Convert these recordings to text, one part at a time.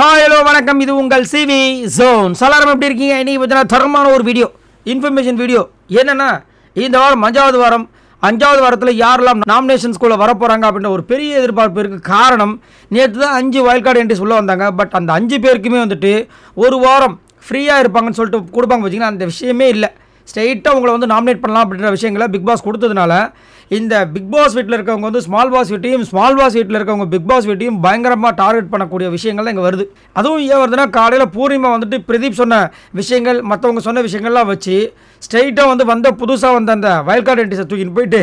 hi hello வணக்கம் இது உங்கள் சிவி ஜோன் சலாரம் எப்படி இருக்கீங்க இன்றைக்கி பார்த்தீங்கன்னா தரமான ஒரு வீடியோ இன்ஃபர்மேஷன் வீடியோ என்னென்னா இந்த வாரம் அஞ்சாவது வாரம் அஞ்சாவது வாரத்தில் யாரெல்லாம் நாமினேஷன் ஸ்கூலில் வரப்போகிறாங்க அப்படின்ற ஒரு பெரிய எதிர்பார்ப்பு இருக்குது காரணம் நேற்று தான் அஞ்சு வயல் கார்டு என்ட்ரிஸ் உள்ளே வந்தாங்க பட் அந்த அஞ்சு பேருக்குமே வந்துட்டு ஒரு வாரம் ஃப்ரீயாக இருப்பாங்கன்னு சொல்லிட்டு கொடுப்பாங்க பார்த்தீங்கன்னா அந்த விஷயமே இல்லை ஸ்ட்ரெயிட்டாக உங்களை வந்து நாமினேட் பண்ணலாம் அப்படின்ற விஷயங்களை பிக் பாஸ் கொடுத்ததுனால இந்த பிக் பாஸ் வீட்டில் இருக்கவங்க வந்து ஸ்மால் பாஸ் வீட்டையும் ஸ்மால் பாஸ் வீட்டில் இருக்கவங்க பிக் பாஸ் வீட்டையும் பயங்கரமாக டார்கெட் பண்ணக்கூடிய விஷயங்கள்லாம் இங்கே வருது அதுவும் ஏன் வருதுன்னா காலையில் பூர்ணிமா வந்துட்டு பிரதீப் சொன்ன விஷயங்கள் மற்றவங்க சொன்ன விஷயங்கள்லாம் வச்சு ஸ்ட்ரெயிட்டாக வந்து வந்த புதுசாக வந்த அந்த வயல்கார்டு என்டிஸை தூக்கின்னு போயிட்டு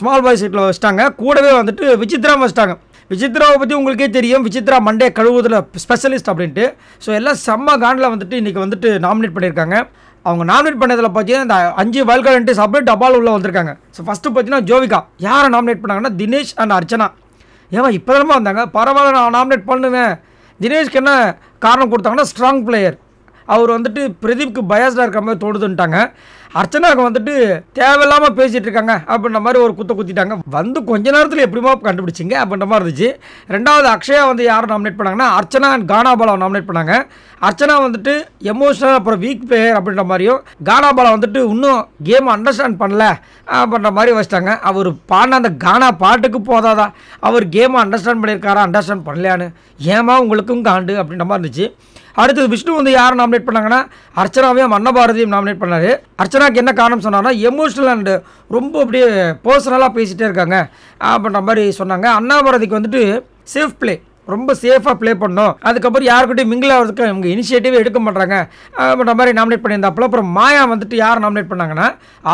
ஸ்மால் பாய்ஸ் வீட்டில் வச்சுட்டாங்க கூடவே வந்துட்டு விசித்திரமாக வச்சுட்டாங்க விசித்ராவை பற்றி உங்களுக்கே தெரியும் விசித்ரா மண்டே கழுவுதில் ஸ்பெஷலிஸ்ட் அப்படின்ட்டு ஸோ எல்லாம் செம்ம காண்டில் வந்துட்டு இன்றைக்கி வந்துட்டு நாமினேட் பண்ணியிருக்காங்க அவங்க நாமினேட் பண்ணதில் பார்த்தீங்கன்னா இந்த அஞ்சு வயல்காரன்ட்டு சப்ரேட் டபால் உள்ளே வந்திருக்காங்க ஸோ ஃபஸ்ட்டு பார்த்தீங்கன்னா ஜோவிகா யாரை நாமினேட் பண்ணாங்கன்னா தினேஷ் அண்ட் அர்ச்சனா ஏவா இப்போ தானமா வந்தாங்க பரவாயில்ல நான் நாமினேட் பண்ணுவேன் தினேஷ்க்கு என்ன காரணம் கொடுத்தாங்கன்னா ஸ்ட்ராங் பிளேயர் அவர் வந்துட்டு பிரதீப்க்கு பயாஸ்டாக இருக்கிற மாதிரி தோடுதுன்ட்டாங்க அர்ச்சனாவுக்கு வந்துட்டு தேவையில்லாமல் பேசிகிட்டு இருக்காங்க அப்படின்ற மாதிரி ஒரு குத்த குத்திட்டாங்க வந்து கொஞ்ச நேரத்தில் எப்படிமா கண்டுபிடிச்சிங்க அப்படின்ற மாதிரி இருந்துச்சு ரெண்டாவது அக்ஷயா வந்து யாரை நாமினேட் பண்ணாங்கன்னா அர்ச்சனா அண்ட் கானாபாலா நாமினேட் பண்ணாங்க அர்ச்சனா வந்துட்டு எமோஷனல் அப்புறம் வீக் பிளேயர் அப்படின்ற மாதிரியும் கானாபாலா வந்துட்டு இன்னும் கேம் அண்டர்ஸ்டாண்ட் பண்ணல அப்படின்ற மாதிரி வச்சிட்டாங்க அவர் பாடின அந்த கானா பாட்டுக்கு போதாதா அவர் கேமை அண்டர்ஸ்டாண்ட் பண்ணியிருக்காரா அண்டர்ஸ்டாண்ட் பண்ணலையான்னு ஏமா உங்களுக்கும் காண்டு அப்படின்ற மாதிரி இருந்துச்சு அடுத்தது விஷ்ணு வந்து யார் நாமினேட் பண்ணாங்கன்னா அர்ச்சனாவையும் மன்னபாரதியும் நாமினேட் பண்ணார் அர்ச்சனா பிரச்சனைக்கு என்ன காரணம் சொன்னார்னா எமோஷ்னல் அண்டு ரொம்ப அப்படியே பர்சனலாக பேசிகிட்டே இருக்காங்க அப்படின்ற மாதிரி சொன்னாங்க அண்ணாமரதிக்கு வந்துட்டு சேஃப் பிளே ரொம்ப சேஃபாக ப்ளே பண்ணோம் அதுக்கப்புறம் யாருக்கிட்டையும் மிங்கில் ஆகிறதுக்கு அவங்க இனிஷியேட்டிவ் எடுக்க மாட்டாங்க அப்படின்ற மாதிரி நாமினேட் பண்ணியிருந்தாப்புல அப்புறம் மாயா வந்துட்டு யார் நாமினேட் பண்ணாங்கன்னா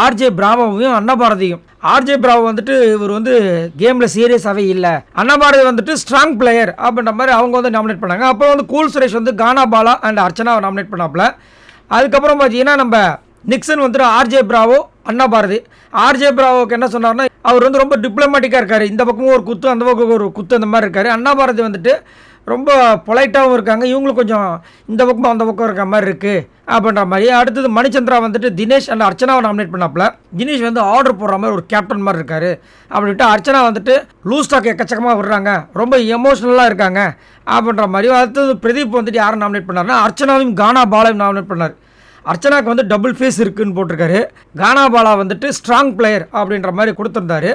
ஆர்ஜே பிராவாவையும் அன்னபாரதியும் ஆர்ஜே பிராவ் வந்துட்டு இவர் வந்து கேமில் சீரியஸாகவே இல்லை அன்னபாரதி வந்துட்டு ஸ்ட்ராங் பிளேயர் அப்படின்ற மாதிரி அவங்க வந்து நாமினேட் பண்ணாங்க அப்புறம் வந்து கூல் சுரேஷ் வந்து கானா பாலா அண்ட் அர்ச்சனாவை நாமினேட் பண்ணாப்புல அதுக்கப்புறம் பார்த்தீங்கன்னா நம்ம நிக்சன் வந்துட்டு RJ Bravo Anna Bharathi RJ பிராவோக்கு என்ன சொன்னார்னா அவர் வந்து ரொம்ப டிப்ளமேட்டிக்காக இருக்கார் இந்த பக்கமும் ஒரு குத்து அந்த பக்கம் ஒரு குத்து அந்த மாதிரி இருக்கார் அண்ணா பாரதி வந்துட்டு ரொம்ப பொலைட்டாகவும் இருக்காங்க இவங்களும் கொஞ்சம் இந்த பக்கமும் அந்த பக்கம் இருக்கிற மாதிரி இருக்குது அப்படின்ற மாதிரி அடுத்தது மணிச்சந்திரா வந்துட்டு தினேஷ் அண்ட் அர்ச்சனாவை நாமினேட் பண்ணாப்புல தினேஷ் வந்து ஆர்டர் போடுற மாதிரி ஒரு கேப்டன் மாதிரி இருக்கார் அப்படின்ட்டு அர்ச்சனா வந்துட்டு லூஸ் டாக் எக்கச்சக்கமாக விடுறாங்க ரொம்ப எமோஷ்னலாக இருக்காங்க அப்படின்ற மாதிரி அடுத்தது பிரதீப் வந்துட்டு யாரை நாமினேட் பண்ணார்னா அர்ச்சனாவையும் கானா பாலையும் நாமினேட் பண்ணார் அர்ச்சனாக்கு வந்து டபுள் ஃபேஸ் இருக்குதுன்னு போட்டிருக்காரு கானாபாலா வந்துட்டு ஸ்ட்ராங் பிளேயர் அப்படின்ற மாதிரி கொடுத்துருந்தாரு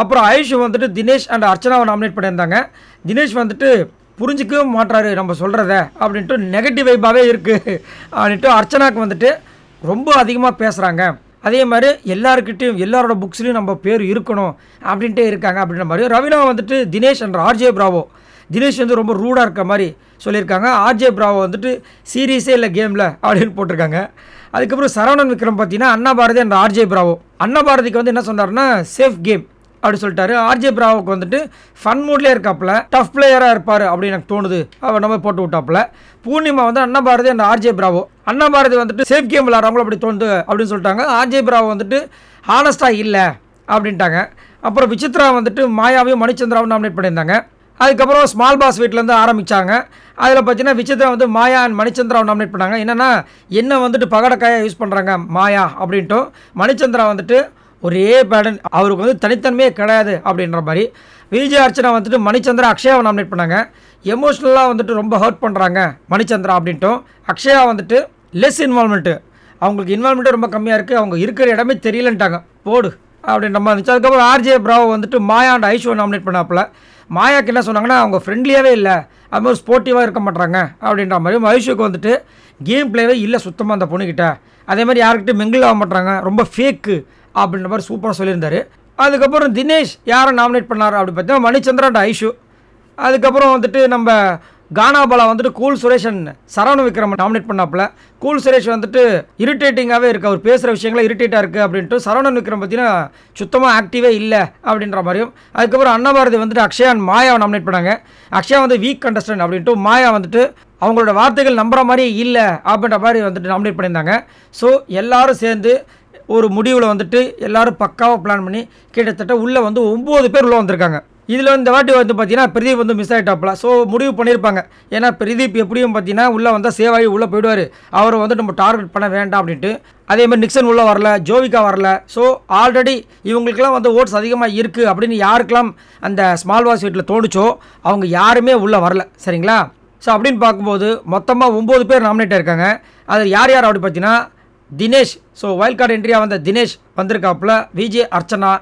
அப்புறம் ஆயுஷ் வந்துட்டு தினேஷ் அண்ட் அர்ச்சனாவை நாமினேட் பண்ணியிருந்தாங்க தினேஷ் வந்துட்டு புரிஞ்சிக்கவே மாட்டாரு நம்ம சொல்கிறத அப்படின்ட்டு நெகட்டிவ் வைப்பாகவே இருக்குது அப்படின்ட்டு அர்ச்சனாக்கு வந்துட்டு ரொம்ப அதிகமாக பேசுகிறாங்க அதே மாதிரி எல்லாருக்கிட்டையும் எல்லாரோட புக்ஸ்லேயும் நம்ம பேர் இருக்கணும் அப்படின்ட்டே இருக்காங்க அப்படின்ற மாதிரி ரவினா வந்துட்டு தினேஷ் என்ற ஆர்ஜே பிராவோ தினேஷ் வந்து ரொம்ப ரூடாக இருக்க மாதிரி சொல்லியிருக்காங்க ஆர்ஜே பிராவை வந்துட்டு சீரீஸே இல்லை கேமில் அப்படின்னு போட்டிருக்காங்க அதுக்கப்புறம் சரவணன் விக்ரம் பார்த்தீங்கன்னா Anna Bharathi and RJ Bravo Anna பாரதிக்கு வந்து என்ன சொன்னார்னா சேஃப் கேம் அப்படின்னு சொல்லிட்டாரு ஆர்ஜே பிராவுக்கு வந்துட்டு ஃபன் மூட்லேயே இருக்காப்புல டஃப் பிளேயராக இருப்பார் அப்படின்னு எனக்கு தோணுது அவர் நம்ம போட்டு விட்டாப்புல பூர்ணிமா வந்து Anna Bharathi and RJ Bravo Anna Bharathi வந்துட்டு சேஃப் கேம் விளாட்றவங்களும் அப்படி தோணுது அப்படின்னு சொல்லிட்டாங்க ஆர்ஜே பிராவோ வந்துட்டு ஹானஸ்டாக இல்லை அப்படின்ட்டாங்க அப்புறம் விசித்ரா வந்துட்டு மாயாவையும் மணிச்சந்திராவும் நாமினேட் பண்ணியிருந்தாங்க அதுக்கப்புறம் ஸ்மால் பாஸ் வீட்டிலேருந்து ஆரம்பித்தாங்க அதில் பார்த்தீங்கன்னா விசித்ரா வந்து மாயா அண்ட் மணிச்சந்திராவை நாமினேட் பண்ணாங்க என்னென்னா என்ன வந்துட்டு பகடக்காயாக யூஸ் பண்ணுறாங்க மாயா அப்படின்ட்டும் மணிச்சந்திரா வந்துட்டு ஒரே பேடன் அவருக்கு வந்து தனித்தன்மையே கிடையாது அப்படின்ற மாதிரி விஜய் அர்ச்சனா வந்துட்டு மணிச்சந்திரா அக்ஷயாவை நாமினேட் பண்ணாங்க எமோஷ்னலாக வந்துட்டு ரொம்ப ஹர்ட் பண்ணுறாங்க மணிச்சந்திரா அப்படின்ட்டும் அக்ஷயா வந்துட்டு லெஸ் இன்வால்மெண்ட்டு அவங்களுக்கு இன்வால்மெண்ட்டு ரொம்ப கம்மியாக இருக்குது அவங்க இருக்கிற இடமே தெரியலன்ட்டாங்க போடு அப்படின்ற மாதிரி இருந்துச்சு அதுக்கப்புறம் ஆர்ஜே பிராவ் வந்துட்டு மாயா அண்ட் ஐஷோ நாமினேட் பண்ணாப்பில் மாயாக்கு என்ன சொன்னாங்கன்னா அவங்க ஃப்ரெண்ட்லியாகவே இல்லை அது மாதிரி ஸ்போர்ட்டிவாக இருக்க மாட்டாங்க அப்படின்ற மாதிரி மகிஷுக்கு வந்துட்டு கேம் பிளேவே இல்லை சுத்தமாக அந்த பொண்ணுக்கிட்ட அதே மாதிரி யாருக்கிட்ட மிங்கிள் ஆக மாட்டாங்க ரொம்ப ஃபேக்கு அப்படின்ற மாதிரி சூப்பராக சொல்லியிருந்தார் அதுக்கப்புறம் தினேஷ் யாரை நாமினேட் பண்ணார் அப்படி பார்த்தீங்கன்னா மணிச்சந்திரன் ஐஷு அதுக்கப்புறம் வந்துட்டு நம்ம கானாபாலா வந்துட்டு கூல் சுரேஷன் சரவண விக்ரம் நாமினேட் பண்ணாப்புல கூல் சுரேஷ் வந்துட்டு இரிட்டேட்டிங்காகவே இருக்குது அவர் பேசுகிற விஷயங்கள இரிட்டேட்டாக இருக்குது அப்படின்ட்டு சரவணன் விக்ரம் பார்த்தீங்கன்னா சுத்தமாக ஆக்டிவே இல்லை அப்படின்ற மாதிரியும் அதுக்கப்புறம் அன்னபாரதி வந்துட்டு அக்ஷயா மாயாவை நாமினேட் பண்ணாங்க அக்ஷயா வந்து வீக் கண்டஸ்டன்ட் அப்படின்ட்டு மாயா வந்துட்டு அவங்களோட வார்த்தைகள் நம்புகிற மாதிரி இல்லை அப்படின்ற மாதிரி வந்துட்டு நாமினேட் பண்ணியிருந்தாங்க ஸோ எல்லோரும் சேர்ந்து ஒரு முடிவில் வந்துட்டு எல்லோரும் பக்காவாக பிளான் பண்ணி கிட்டத்தட்ட உள்ளே வந்து ஒம்பது பேர் உள்ளே வந்திருக்காங்க இதில் இந்த வாட்டி வந்து பார்த்தீங்கன்னா பிரதீப் வந்து மிஸ் ஆகிட்டாப்பில் ஸோ முடிவு பண்ணியிருப்பாங்க ஏன்னா பிரதீப் எப்படியும் பார்த்தீங்கன்னா உள்ளே வந்தால் சேவ் ஆகி உள்ளே போயிடுவார் அவரை வந்து நம்ம டார்கெட் பண்ண வேண்டாம் அப்படின்ட்டு அதேமாதிரி நிக்சன் உள்ளே வரல ஜோவிகா வரல ஸோ ஆல்ரெடி இவங்களுக்கெல்லாம் வந்து ஓட்ஸ் அதிகமாக இருக்குது அப்படின்னு யாருக்கெல்லாம் அந்த ஸ்மால் வாஸ் வீட்டில் தோணுச்சோ அவங்க யாருமே உள்ளே வரல சரிங்களா ஸோ அப்படின்னு பார்க்கும்போது மொத்தமாக ஒம்பது பேர் நாமினேட் இருக்காங்க அதில் யார் யார் அப்படி பார்த்தீங்கன்னா தினேஷ் ஸோ வைல்ட் கார்டு என்ட்ரியாக வந்த தினேஷ் வந்திருக்காப்புல VJ Archana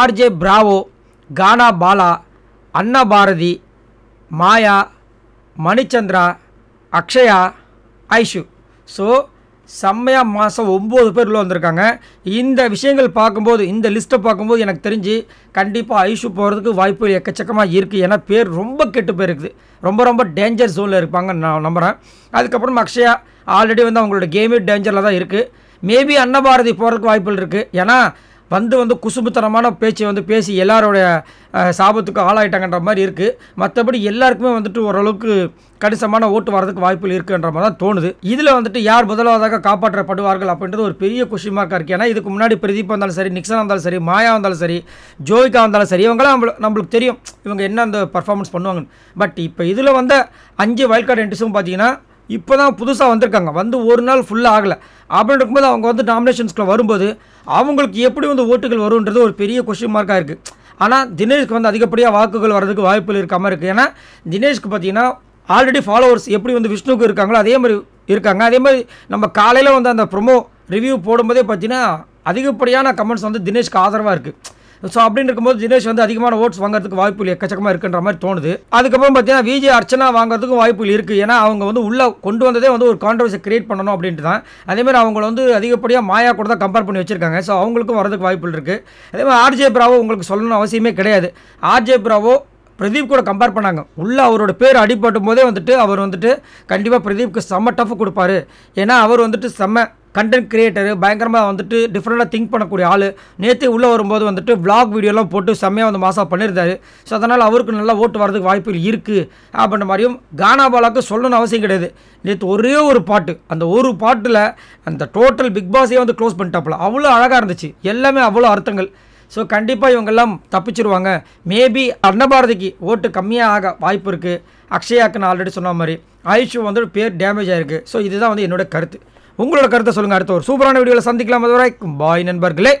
RJ Bravo Gana Bala Anna Bharathi Maya Manichandra Akshaya Aishu so செம்மையாக மாதம் ஒம்பது பேர் உள்ள வந்திருக்காங்க இந்த விஷயங்கள் பார்க்கும்போது இந்த லிஸ்ட்டை பார்க்கும்போது எனக்கு தெரிஞ்சு கண்டிப்பாக ஐஷு போகிறதுக்கு வாய்ப்பு எக்கச்சக்கமாக இருக்குது ஏன்னா பேர் ரொம்ப கெட்டு போயிருக்குது ரொம்ப ரொம்ப டேஞ்சர் ஜோனில் இருப்பாங்கன்னு நான் நம்புகிறேன் அதுக்கப்புறம் அக்ஷயா ஆல்ரெடி வந்து அவங்களோட கேமே டேஞ்சரில் தான் இருக்குது மேபி அன்னபாரதி போகிறதுக்கு வாய்ப்புகள் இருக்குது ஏன்னா வந்து வந்து குசுபுத்தனமான பேச்சை வந்து பேசி எல்லாரோடைய சாபத்துக்கு ஆளாயிட்டாங்கன்ற மாதிரி இருக்குது மற்றபடி எல்லாருக்குமே வந்துட்டு ஓரளவுக்கு கணிசமான ஓட்டு வரதுக்கு வாய்ப்புகள் இருக்குன்ற மாதிரி தான் தோணுது இதில் வந்துட்டு யார் முதலாவதாக காப்பாற்றப்படுவார்கள் அப்படின்றது ஒரு பெரிய கொஷின் இருக்கா இருக்குது ஏன்னா இதுக்கு முன்னாடி பிரதீப் வந்தாலும் சரி நிக்சன் வந்தாலும் சரி மாயா வந்தாலும் சரி ஜோவிகா வந்தாலும் சரி இவங்களாம் நம்மளுக்கு தெரியும் இவங்க என்ன அந்த பர்ஃபார்மன்ஸ் பண்ணுவாங்கன்னு பட் இப்போ இதில் வந்த அஞ்சு வயல் கார்டு என்ட்ரிஸும் பார்த்தீங்கன்னா இப்போ தான் புதுசாக வந்திருக்காங்க வந்து ஒரு நாள் ஃபுல்லாக ஆகலை அப்படின்னு இருக்கும்போது அவங்க வந்து நாமினேஷன்ஸ்க்குள்ளே வரும்போது அவங்களுக்கு எப்படி வந்து ஓட்டுகள் வருன்றது ஒரு பெரிய கொஷின் மார்க்காக இருக்குது ஆனால் தினேஷ்க்கு வந்து அதிகப்படியாக வாக்குகள் வர்றதுக்கு வாய்ப்புகள் இருக்காமல் இருக்குது ஏன்னா தினேஷ்க்கு பார்த்தீங்கன்னா ஆல்ரெடி ஃபாலோவர்ஸ் எப்படி வந்து விஷ்ணுக்கு இருக்காங்களோ அதே மாதிரி இருக்காங்க அதே மாதிரி நம்ம காலையில் வந்து அந்த ப்ரொமோ ரிவ்யூ போடும்போதே பார்த்தீங்கன்னா அதிகப்படியான கமெண்ட்ஸ் வந்து தினேஷ்க்கு ஆதரவாக இருக்குது ஸோ அப்படின்னு இருக்கும்போது தினேஷ் வந்து அதிகமான ஓட்ஸ் வாங்குறதுக்கு வாய்ப்புகள் எக்கச்சக்கமாக இருக்குன்ற மாதிரி தோணுது அதுக்கப்புறம் பார்த்தீங்கன்னா விஜய் அர்ச்சனா வாங்குறதுக்கும் வாய்ப்புகள் இருக்குது ஏன்னா அவங்க வந்து உள்ளே கொண்டு வந்ததே வந்து ஒரு கான்ட்ரவர்சி கிரியேட் பண்ணணும் அப்படின்ட்டு தான் அதேமாதிரி அவங்கள வந்து அதிகப்படியாக மாயா கூட தான் கம்பேர் பண்ணி வச்சிருக்காங்க ஸோ அவங்களுக்கும் வரதுக்கு வாய்ப்புகள் இருக்குது அதேமாதிரி ஆர்ஜே பிராவோ உங்களுக்கு சொல்லணும்னு அவசியமே கிடையாது ஆர்ஜே பிராவோ பிரதீப் கூட கம்பேர் பண்ணாங்க உள்ளே அவரோட பேர் அடிபட்டும் போதே வந்துட்டு அவர் வந்துட்டு கண்டிப்பாக பிரதீப்க்கு செம்ம டஃப் கொடுப்பாரு ஏன்னா அவர் வந்துட்டு செம்ம கண்டென்ட் கிரியேட்டரு பயங்கரமாக வந்துட்டு டிஃப்ரெண்ட்டாக திங்க் பண்ணக்கூடிய ஆள் நேற்று உள்ளே வரும்போது வந்துட்டு விளாக் வீடியோலாம் போட்டு செம்மையாக வந்து மாசாக பண்ணியிருந்தார் ஸோ அதனால் அவருக்கு நல்லா ஓட்டு வரதுக்கு வாய்ப்புகள் இருக்குது அப்படின்ற மாதிரியும் கானா பாலாவுக்கு சொல்லணும்னு அவசியம் கிடையாது நேற்று ஒரே ஒரு பாட்டு அந்த ஒரு பாட்டில் அந்த டோட்டல் பிக் பாஸே வந்து க்ளோஸ் பண்ணிட்டாப்புல அவ்வளோ அழகாக இருந்துச்சு எல்லாமே அவ்வளோ அர்த்தங்கள் ஸோ கண்டிப்பாக இவங்கெல்லாம் தப்பிச்சிருவாங்க மேபி அன்னபாரதிக்கு ஓட்டு கம்மியாக ஆக வாய்ப்பு இருக்குது அக்ஷயாக்கு நான் ஆல்ரெடி சொன்ன மாதிரி ஆயுஷ் வந்து பேர் டேமேஜ் ஆகிருக்கு ஸோ இதுதான் வந்து என்னோடய கருத்து உங்களோட கருத்தை சொல்லுங்கள் அடுத்த ஒரு சூப்பரான வீடியோவில் சந்திக்கலாம் அதுவரை பாய் நண்பர்களே